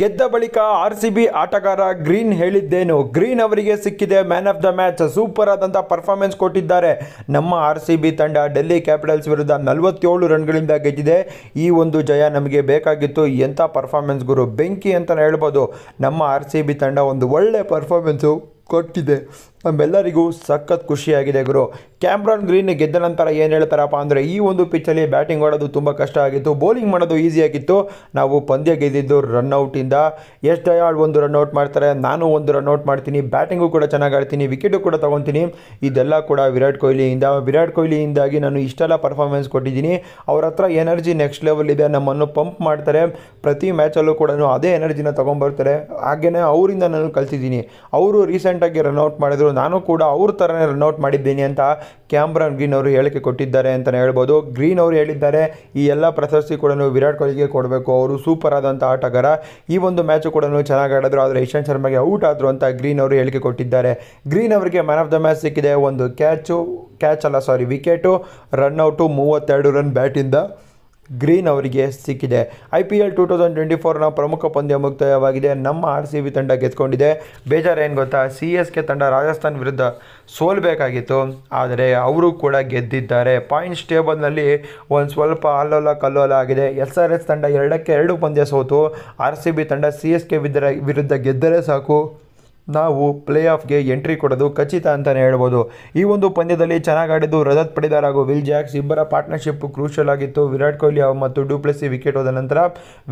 ಗೆದ್ದ ಬಳಿಕ R C B ಆಟಗಾರ ಗ್ರೀನ್ ಹೇಳಿದ್ದೇನು ಗ್ರೀನ್ ಅವರಿಗೆ ಸಿಕ್ಕಿದೆ man of the match super ಆದಂಥ ಪರ್ಫಾರ್ಮೆನ್ಸ್ ಕೊಟ್ಟಿದ್ದಾರೆ ನಮ್ಮ ಆರ್ ಸಿ ಬಿ ತಂಡ ಡೆಲ್ಲಿ ಕ್ಯಾಪಿಟಲ್ಸ್ ವಿರುದ್ಧ ನಲವತ್ತೇಳು ರನ್ಗಳಿಂದ ಗೆದ್ದಿದೆ ಈ ಒಂದು ಜಯ ನಮಗೆ ಬೇಕಾಗಿತ್ತು ಎಂಥ ಪರ್ಫಾರ್ಮೆನ್ಸ್ ಗುರು ಬೆಂಕಿ ಅಂತಲೇ ಹೇಳ್ಬೋದು ನಮ್ಮ ಆರ್ ಸಿ ಬಿ ತಂಡ ಒಂದು ಒಳ್ಳೆ ಪರ್ಫಾರ್ಮೆನ್ಸು ಕೊಟ್ಟಿದೆ ನಮ್ಮೆಲ್ಲರಿಗೂ ಸಖತ್ ಖುಷಿಯಾಗಿದೆ ಗುರು ಕ್ಯಾಮ್ರಾನ್ ಗ್ರೀನ್ ಗೆದ್ದ ನಂತರ ಏನು ಹೇಳ್ತಾರಪ್ಪ ಅಂದರೆ ಈ ಒಂದು ಪಿಚ್ಚಲ್ಲಿ ಬ್ಯಾಟಿಂಗ್ ಮಾಡೋದು ತುಂಬ ಕಷ್ಟ ಆಗಿತ್ತು ಬೌಲಿಂಗ್ ಮಾಡೋದು ಈಸಿಯಾಗಿತ್ತು ನಾವು ಪಂದ್ಯ ಗೆದ್ದಿದ್ದು ರನ್ಔಟಿಂದ ಎಷ್ಟು ಆಳು ಒಂದು ರನ್ಔಟ್ ಮಾಡ್ತಾರೆ ನಾನು ಒಂದು ಔಟ್ ಮಾಡ್ತೀನಿ ಬ್ಯಾಟಿಂಗು ಕೂಡ ಚೆನ್ನಾಗಿ ಆಡ್ತೀನಿ ವಿಕೆಟು ಕೂಡ ತೊಗೊತೀನಿ ಇದೆಲ್ಲ ಕೂಡ ವಿರಾಟ್ ಕೊಹ್ಲಿಯಿಂದ ವಿರಾಟ್ ಕೊಹ್ಲಿಯಿಂದಾಗಿ ನಾನು ಇಷ್ಟೆಲ್ಲ ಪರ್ಫಾರ್ಮೆನ್ಸ್ ಕೊಟ್ಟಿದ್ದೀನಿ ಅವ್ರ ಹತ್ರ ಎನರ್ಜಿ ನೆಕ್ಸ್ಟ್ ಲೆವೆಲ್ ಇದೆ ನಮ್ಮನ್ನು ಪಂಪ್ ಮಾಡ್ತಾರೆ ಪ್ರತಿ ಮ್ಯಾಚಲ್ಲೂ ಕೂಡ ಅದೇ ಎನರ್ಜಿನ ತೊಗೊಂಡ್ಬರ್ತಾರೆ ಹಾಗೆಯೇ ಅವರಿಂದ ನಾನು ಕಲ್ತಿದ್ದೀನಿ ಅವರು ರೀಸೆಂಟಾಗಿ ರನ್ಔಟ್ ಮಾಡಿದ್ರು ಮಾಡಿದರು ನಾನು ಕೂಡ ಅವ್ರ ಥರನೇ ರನ್ಔಟ್ ಮಾಡಿದ್ದೀನಿ ಅಂತ ಕ್ಯಾಮ್ರನ್ ಗ್ರೀನ್ ಅವರು ಹೇಳಿಕೆ ಕೊಟ್ಟಿದ್ದಾರೆ ಅಂತಲೇ ಹೇಳ್ಬೋದು ಗ್ರೀನ್ ಅವರು ಹೇಳಿದ್ದಾರೆ ಈ ಎಲ್ಲ ಪ್ರಶಸ್ತಿ ಕೂಡ ವಿರಾಟ್ ಕೊಹ್ಲಿಗೆ ಕೊಡಬೇಕು ಅವರು ಸೂಪರ್ ಆದಂಥ ಆಟಗಾರ ಈ ಒಂದು ಮ್ಯಾಚು ಕೂಡ ಚೆನ್ನಾಗಿ ಆಡಿದ್ರು ಆದರೆ ಇಶಾಂತ್ ಶರ್ಮಾಗೆ ಔಟ್ ಆದರು ಅಂತ ಗ್ರೀನ್ ಅವರು ಹೇಳಿಕೆ ಕೊಟ್ಟಿದ್ದಾರೆ ಗ್ರೀನ್ ಅವರಿಗೆ ಮ್ಯಾನ್ ಆಫ್ ದ ಮ್ಯಾಚ್ ಸಿಕ್ಕಿದೆ ಒಂದು ಕ್ಯಾಚು ಕ್ಯಾಚ್ ಅಲ್ಲ ಸಾರಿ ವಿಕೆಟು ಔಟು ಮೂವತ್ತೆರಡು ರನ್ ಬ್ಯಾಟಿಂದ ಗ್ರೀನ್ ಅವರಿಗೆ ಸಿಕ್ಕಿದೆ I P L two thousand twenty ಫೋರ್ನ ಪ್ರಮುಖ ಪಂದ್ಯ ಮುಕ್ತಾಯವಾಗಿದೆ ನಮ್ಮ ಆರ್ ಸಿ ಬಿ ತಂಡ ಗೆದ್ಕೊಂಡಿದೆ ಬೇಜಾರೇನು ಗೊತ್ತಾ ಸಿ ಎಸ್ ಕೆ ತಂಡ ರಾಜಸ್ಥಾನ್ ವಿರುದ್ಧ ಸೋಲ್ಬೇಕಾಗಿತ್ತು ಆದರೆ ಅವರು ಕೂಡ ಗೆದ್ದಿದ್ದಾರೆ ಪಾಯಿಂಟ್ಸ್ ಟೇಬಲ್ನಲ್ಲಿ ಒಂದು ಸ್ವಲ್ಪ ಅಲ್ಲೋಲ ಕಲ್ಲೋಲ ಆಗಿದೆ ಎಸ್ ಆರ್ ಎಸ್ ತಂಡ ಎರಡಕ್ಕೆ ಎರಡು ಪಂದ್ಯ ಸೋತು ಆರ್ ಸಿ ಬಿ ತಂಡ ಸಿ ಎಸ್ ಕೆ ವಿರುದ್ಧ ಗೆದ್ದರೆ ಸಾಕು ನಾವು ಪ್ಲೇ ಆಫ್ಗೆ ಎಂಟ್ರಿ ಕೊಡೋದು ಖಚಿತ ಅಂತಲೇ ಹೇಳ್ಬೋದು ಈ ಒಂದು ಪಂದ್ಯದಲ್ಲಿ ಚೆನ್ನಾಗಿ ಆಡಿದ್ದು ರಜತ್ ಪಡಿದಾರ್ ಹಾಗೂ ವಿಲ್ ಜಾಕ್ಸ್ ಇಬ್ಬರ ಪಾರ್ಟ್ನರ್ಶಿಪ್ ಕ್ರೂಷಿಯಲ್ ಆಗಿತ್ತು ವಿರಾಟ್ ಕೊಹ್ಲಿ ಮತ್ತು ಸಿ ವಿಕೆಟ್ ಹೋದ ನಂತರ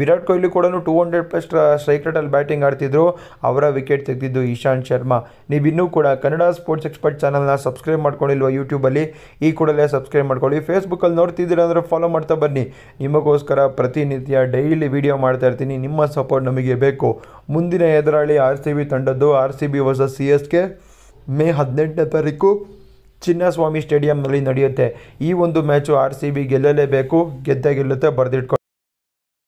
ವಿರಾಟ್ ಕೊಹ್ಲಿ ಕೂಡ ಟೂ ಹಂಡ್ರೆಡ್ ಪ್ಲಸ್ ಸ್ಟ್ರೈಕ್ ರೇಟಲ್ಲಿ ಬ್ಯಾಟಿಂಗ್ ಆಡ್ತಿದ್ರು ಅವರ ವಿಕೆಟ್ ತೆಗೆದಿದ್ದು ಇಶಾಂತ್ ಶರ್ಮಾ ನೀವಿನ್ನೂ ಕೂಡ ಕನ್ನಡ ಸ್ಪೋರ್ಟ್ಸ್ ಎಕ್ಸ್ಪರ್ಟ್ ಚಾನಲ್ನ ಸಬ್ಸ್ಕ್ರೈಬ್ ಮಾಡ್ಕೊಂಡಿಲ್ವ ಯೂಟ್ಯೂಬಲ್ಲಿ ಈ ಕೂಡಲೇ ಸಬ್ಸ್ಕ್ರೈಬ್ ಮಾಡ್ಕೊಳ್ಳಿ ಫೇಸ್ಬುಕ್ಕಲ್ಲಿ ನೋಡ್ತಿದ್ದೀರ ಅಂದರೆ ಫಾಲೋ ಮಾಡ್ತಾ ಬನ್ನಿ ನಿಮಗೋಸ್ಕರ ಪ್ರತಿನಿತ್ಯ ಡೈಲಿ ವಿಡಿಯೋ ಮಾಡ್ತಾ ಇರ್ತೀನಿ ನಿಮ್ಮ ಸಪೋರ್ಟ್ ನಮಗೆ ಬೇಕು ಮುಂದಿನ ಎದುರಾಳಿ ಆರ್ ಸಿ ಬಿ ತಂಡದ್ದು R C B versus C S K May ಹದಿನೆಂಟನೇ ತಾರೀಕು ಚಿನ್ನಸ್ವಾಮಿ ಸ್ಟೇಡಿಯಂನಲ್ಲಿ ನಡೆಯುತ್ತೆ ಈ ಒಂದು ಮ್ಯಾಚು ಆರ್ ಸಿ ಬಿ ಗೆಲ್ಲಲೇಬೇಕು ಗೆದ್ದ ಗೆಲ್ಲುತ್ತೆ ಬರೆದಿಟ್ಕೊ